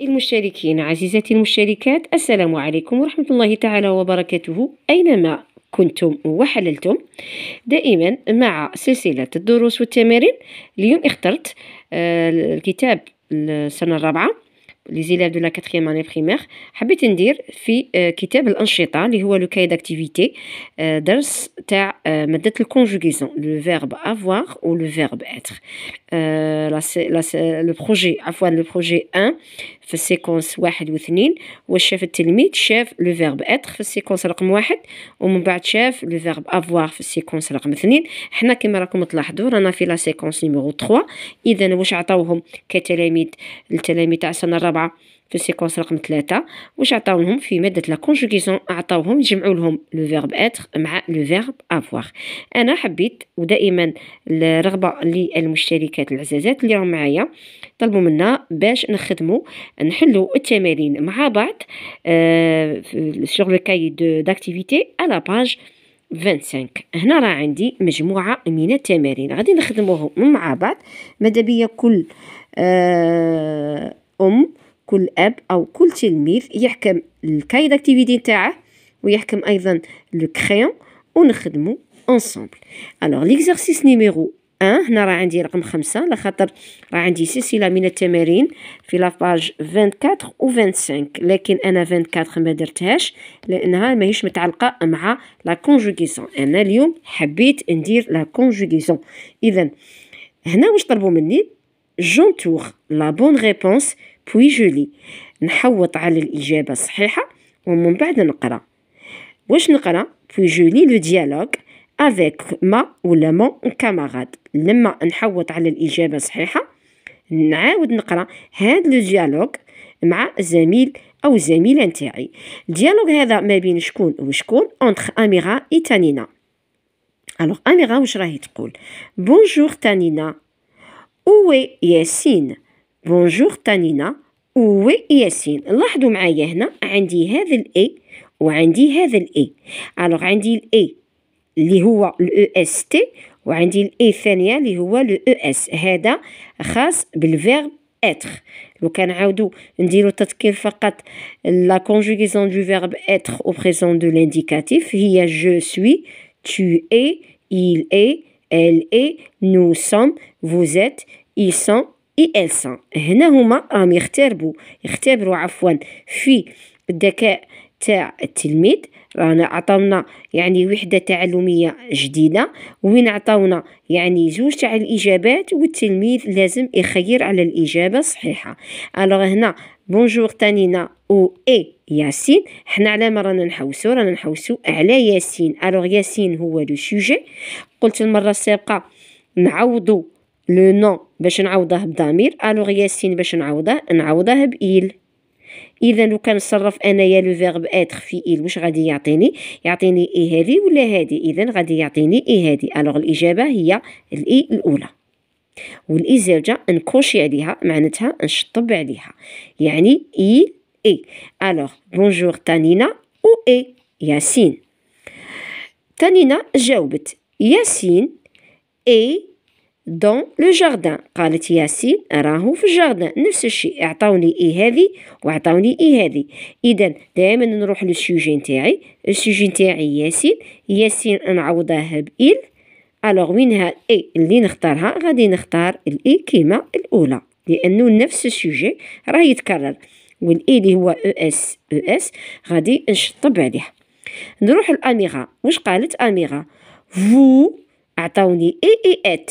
المشاركين عزيزتي المشاركات السلام عليكم ورحمة الله تعالى وبركاته أينما كنتم وحللتم دائما مع سلسلة الدروس والتمارين اليوم اخترت آه، الكتاب السنة الرابعة لي زيلاف دو لا quatrième اني بريمير حبيت ندير في آه، كتاب الأنشطة اللي هو لو كاي داكتيفيتي درس تاع آه، مادة الكونجوغيزون لو فيرب افوار او لو فيرب اتر لا لا لو بروجي عفوا لو بروجي 1 في السيكونس واحد 2 واش شاف التلميذ شاف لو فيرب اتر في السيكونس رقم واحد ومن بعد شاف لو فيرب افوار في السيكونس رقم 2 حنا كما راكم تلاحظوا رانا في لا سيكونس نيميرو 3 اذا واش عطاوهم كتلاميذ التلاميذ تاع السنه رابعة في السيكونس رقم ثلاثة واش عطاولهم في مادة لا كونجوغيزون عطاوهم جمعوا لهم لو فيرب اتر مع لو فيرب افواغ انا حبيت ودائما الرغبة للمشتركات العزازات اللي راهم معايا طلبوا منا باش نخدموا نحلوا التمارين مع بعض سور لو كاي دو داكتيفيتي على باج 25 هنا راه عندي مجموعه من التمارين غادي نخدموهم مع بعض مادابيا بيا كل آه، ام كل اب او كل تلميذ يحكم الكاي داكتيفيتي نتاعه ويحكم ايضا لو كريون ونخدمو انصومبل الوغ ليكزارسيس نيميرو ان هنا راه عندي رقم خمسة على خاطر راه عندي سلسله من التمارين في لاباج 24 و 25 لكن انا 24 ما درتهاش لانها ماهيش متعلقه مع لا كونجوغيزون انا اليوم حبيت ندير لا كونجوغيزون اذا هنا واش طلبوا مني جونتور لا بون ريبونس بوي جولي نحوط على الإجابة الصحيحة ومن بعد نقرا واش نقرا بوي جولي لو ديالوغ افيك ما ولا مون كاماراد لما نحوط على الإجابة الصحيحة نعاود نقرا هاد لو ديالوغ مع زميل او زميله نتاعي الديالوغ هذا ما بين شكون وشكون اونتر اميره اي تانينا الوغ اميره واش راهي تقول بونجور تانينا اوي ياسين بونجور تانينا وي ياسين لاحظوا معايا هنا عندي هذا الاي وعندي هذا الاي الوغ عندي الاي اللي هو الاو اس تي وعندي الاي الثانيه اللي هو لو اس هذا خاص بالفيرب اتر لو كان عاودو نديرو تذكير فقط لا كونجوغيزون دو فيرب اتر او بريزون دو لانديكاتيف هي جو سوي tu es il est elle est nous sommes vous êtes ils sont اي ال هنا هما راهم يختاربو يختبروا عفوا في الذكاء تاع التلميذ رانا عطاونا يعني وحدة تعلمية جديدة وين عطاونا يعني زوج تاع الإجابات والتلميذ لازم يخير على الإجابة الصحيحة ألوغ هنا بونجور تانينا أو إي ياسين حنا على ما رانا نحوسو رانا نحوسو على ياسين ألوغ ياسين هو لو سوجي قلت المرة السابقة نعوضو لو نون باش نعوضه بضمير الوغ ياسين باش نعوضه نعوضه بإيل اذا لو كان نصرف انايا لو فيرب اتر في ايل واش غادي يعطيني يعطيني اي هذه ولا هذه اذا غادي يعطيني اي هذه الوغ الاجابه هي الاي الاولى والازاجه نكوشي عليها معناتها نشطب عليها يعني اي اي الوغ بونجور تانينا و اي ياسين تانينا جاوبت ياسين اي دون لو جاردان قالت ياسين راهو في الجاردان نفس الشيء عطاوني اي هذه واعطوني اي هذه اذا دائما نروح للسوجي نتاعي السوجي نتاعي ياسين ياسين نعوضها بإل الوغ وينها الاي اللي نختارها غادي نختار الاي كيما الاولى لانه نفس السوجي راه يتكرر والاي اللي هو او اس او اس غادي نشطب عليه نروح لاميغا واش قالت اميغا فو عطاوني اي اي ات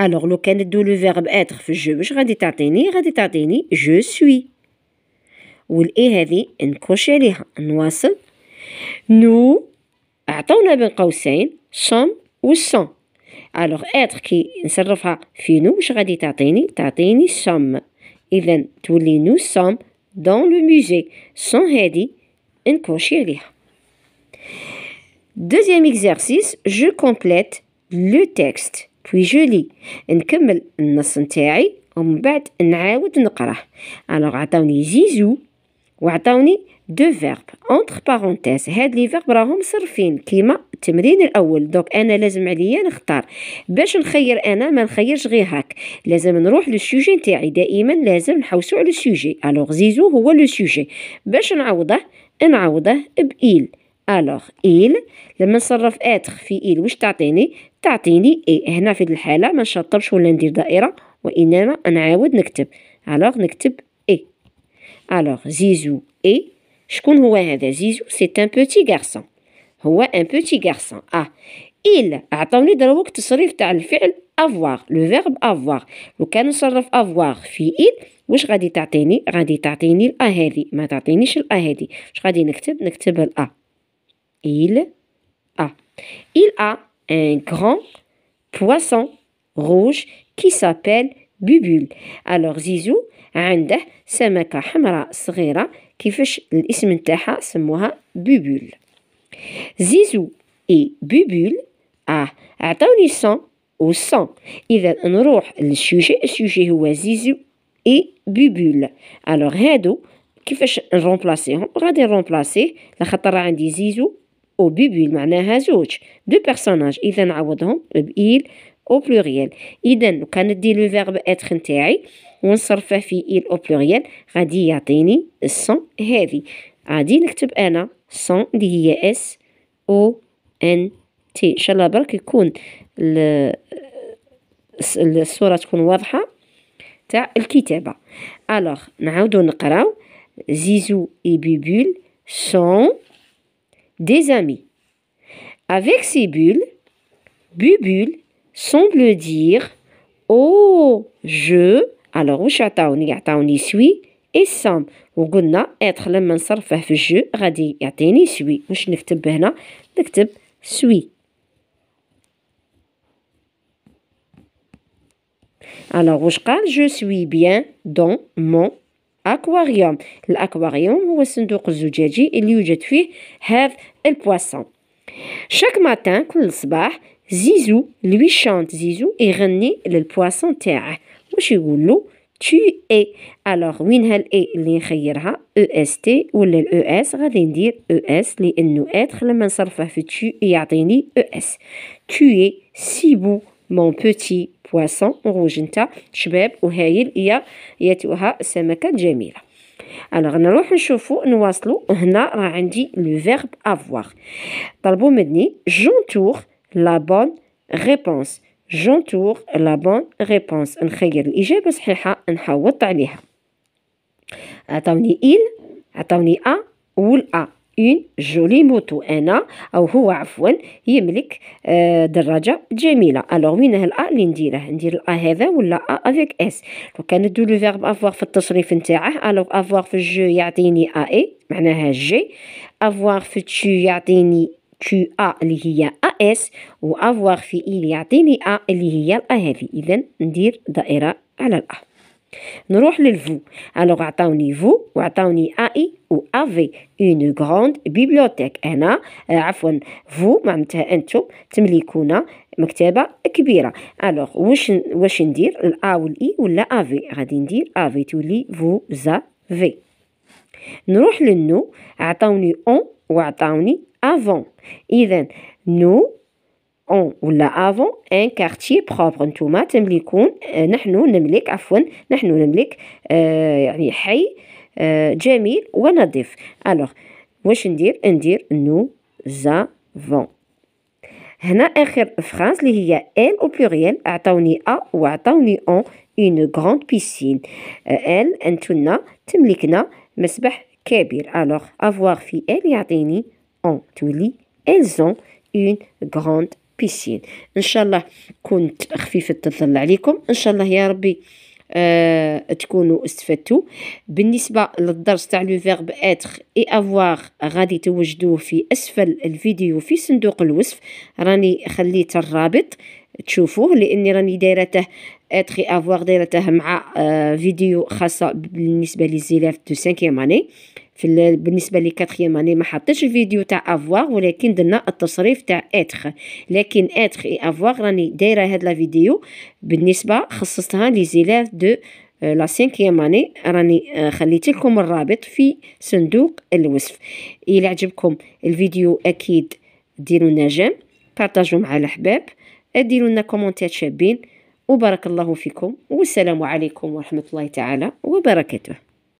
Alors, لو كان دو لو فيرب اتر في الجو واش غادي تعطيني غادي تعطيني جو nous ». والاي هذه نكوشي عليها نواصل نو اعطونا بين قوسين سوم الوغ اتر كي نصرفها في نو واش غادي تعطيني Deuxième exercice, je complète le texte. جولي نكمل النص نتاعي ومن بعد نعاود نقراه الوغ عطاوني زيزو وعطاوني دو فيرب اونتر بارونتيز هاد لي فيرب راهم صرفين كيما التمرين الاول دونك انا لازم عليا نختار باش نخير انا ما نخيرش غير هاك لازم نروح للسوجي نتاعي دائما لازم نحوسو على السوجي الوغ زيزو هو لو سوجي باش نعوضه نعوضه بايل الوغ ايل لما نصرف اتر في ايل واش تعطيني تعطيني اي هنا في الحالة ما نشطبش ولا ندير دائرة وإنما نعاود نكتب الوغ نكتب اي الوغ زيزو اي شكون هو هذا زيزو سي ان بوتي غارسون هو ان بوتي غارسون اه إل عطاوني دروك تصريف تاع الفعل افواغ لو فيرب افواغ لو كان نصرف افواغ في إل واش غادي تعطيني غادي تعطيني الا هذه ما تعطينيش الا هذه واش غادي نكتب نكتب الا إل ا إل ا grand poisson rouge qui s'appelle bubule alors zizou rende sema kahamara srera qui fèche l'isimteha sema Bubul. zizou et bubule a atteint le sang au sang il y a un le sujet le sujet où est zizou et bubule alors hédo qui fèche remplacer on va remplacer la chatara en disizou أو بيبول معناها زوج دو بيرسوناج إذا نعوضهم بإيل أو بلوريال إذا لو كان ندي لو فيرب إتخ نتاعي ونصرفه في إيل أو بلوريال غادي يعطيني السون هذه غادي نكتب أنا سون اللي هي إس أو إن تي إن شاء الله برك يكون الصورة تكون واضحة تاع الكتابة ألوغ نعاودو نقراو زيزو إي بيبول سون des amis. Avec ces bulles, Bubule semble dire Oh, je. Alors, on chata, on Et Sam, on gonna être le mansar jeu je, radi yate, on y suit. On chnifte bena, l'ktib suit. Alors, je suis bien dans mon أكواريوم الأكواريوم هو الصندوق الزجاجي اللي يوجد فيه هذا البواسون شاك ماتان كل صباح زيزو لوي شانت زيزو يغني للبواسون تاعه واش يقول له تي اي الوغ وين اي اللي نخيرها او اس تي ولا الاو e اس غادي ندير او e اس لانه ادخل لما نصرفه في تي يعطيني او اس تي سي بو مون بوتي بواسون rouge نتا شباب وهايل يا ياتوها سمكة جميلة الوغ نروح نشوفو نواصلو هنا راه عندي لو فيرب افوار طلبوا مني جونتور لا بون ريبونس جونتور لا بون ريبونس نخير الاجابه الصحيحه نحوط عليها عطاوني il عطاوني ا والأ اون جولي موتو انا او هو عفوا يملك آه، دراجه جميله الوغ وين الأ اللي نديره ندير الأ هذا ولا أ افيك اس لو كان ندو لو فيرب افواغ في التصريف نتاعه الوغ افواغ في جو يعطيني ا اي معناها جي افواغ في تشو يعطيني تشو ا اللي هي ا اس افواغ في اي يعطيني ا اللي هي الأ هذه اذا ندير دائره على الأ نروح للفو الوغ عطاوني فو وعطاوني اي و افي اون غروند بيبليوتيك هنا عفوا فو معناتها انتم تملكون مكتبه كبيره الوغ واش واش ندير الا والاي ولا افي غادي ندير افي تولي فو زا في نروح للنو عطاوني اون وعطاوني افون اذا نو اون ولا افون ان كارتي بروبر نتوما تملكون آه، نحن نملك عفوا نحن نملك آه، يعني حي آه، جميل ونظيف الوغ واش ندير ندير نو زافون هنا اخر فراز اللي هي ال او بلوريال عطاوني ا وعطاوني اون اون غروند بيسين ال انتونا تملكنا مسبح كبير الوغ افوار في ال يعطيني اون تولي elles اون une grande بيسين ان شاء الله كنت خفيفه الظل عليكم ان شاء الله يا ربي آه تكونوا استفدتوا بالنسبه للدرس تاع لو فيرب اتر اي افوار غادي توجدوه في اسفل الفيديو في صندوق الوصف راني خليت الرابط تشوفوه لاني راني دايرته اتر اي افوار دايرته مع آه فيديو خاصه بالنسبه للزيلاف دو 5 اني في بالنسبه لي كاتريام اني ما حطيتش الفيديو تاع افواغ ولكن درنا التصريف تاع اتخ لكن اتخ اي افواغ راني دايره هاد لا فيديو بالنسبه خصصتها لي زيلاف دو لا سينكيام اني راني آه، خليت لكم الرابط في صندوق الوصف الى عجبكم الفيديو اكيد ديروا نجم جيم بارطاجوا مع الاحباب ديروا لنا كومونتات شابين وبارك الله فيكم والسلام عليكم ورحمه الله تعالى وبركاته